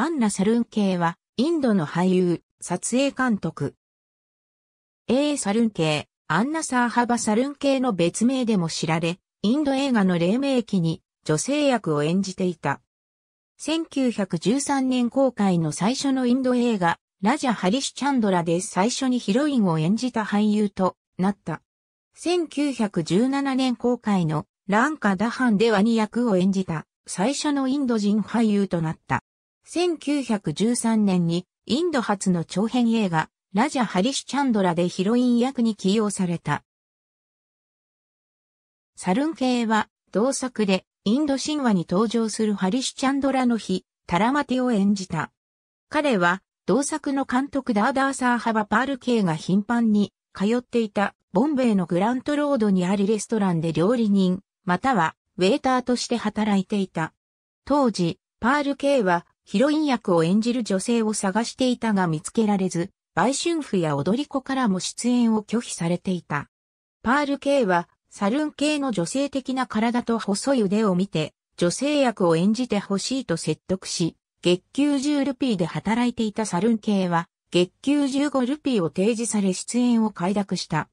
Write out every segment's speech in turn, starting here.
アンナ・サルン系は、インドの俳優、撮影監督。A. サルン系、アンナ・サーハバ・サルン系の別名でも知られ、インド映画の黎明期に女性役を演じていた。1913年公開の最初のインド映画、ラジャ・ハリシチャンドラで最初にヒロインを演じた俳優となった。1917年公開のランカ・ダハンでワニ役を演じた最初のインド人俳優となった。1913年にインド初の長編映画、ラジャ・ハリシュ・チャンドラでヒロイン役に起用された。サルン系は、同作で、インド神話に登場するハリシュ・チャンドラの日、タラマテを演じた。彼は、同作の監督ダーダーサーハバパール系が頻繁に通っていたボンベイのグラントロードにあるレストランで料理人、またはウェーターとして働いていた。当時、パール系はヒロイン役を演じる女性を探していたが見つけられず、売春婦や踊り子からも出演を拒否されていた。パール・系は、サルン系の女性的な体と細い腕を見て、女性役を演じてほしいと説得し、月給10ルピーで働いていたサルン系は、月給15ルピーを提示され出演を快諾した。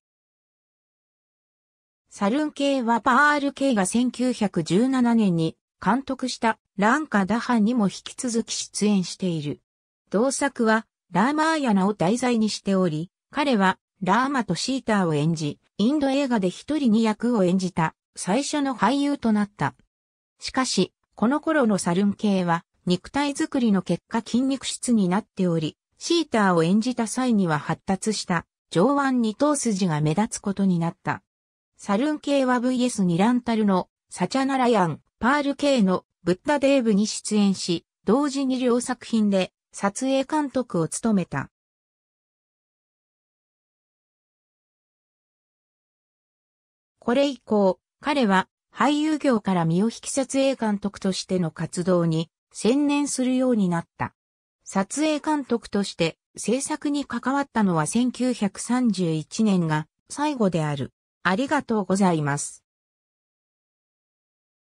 サルン系はパール系が1917年に監督したランカダハにも引き続き出演している。同作は、ラーマーヤナを題材にしており、彼は、ラーマとシーターを演じ、インド映画で一人に役を演じた、最初の俳優となった。しかし、この頃のサルン系は、肉体作りの結果筋肉質になっており、シーターを演じた際には発達した、上腕二頭筋が目立つことになった。サルン系は VS ニランタルの、サチャナラヤン、パール系のブッダデーブに出演し、同時に両作品で撮影監督を務めた。これ以降、彼は俳優業から身を引き撮影監督としての活動に専念するようになった。撮影監督として制作に関わったのは1931年が最後である。ありがとうございます。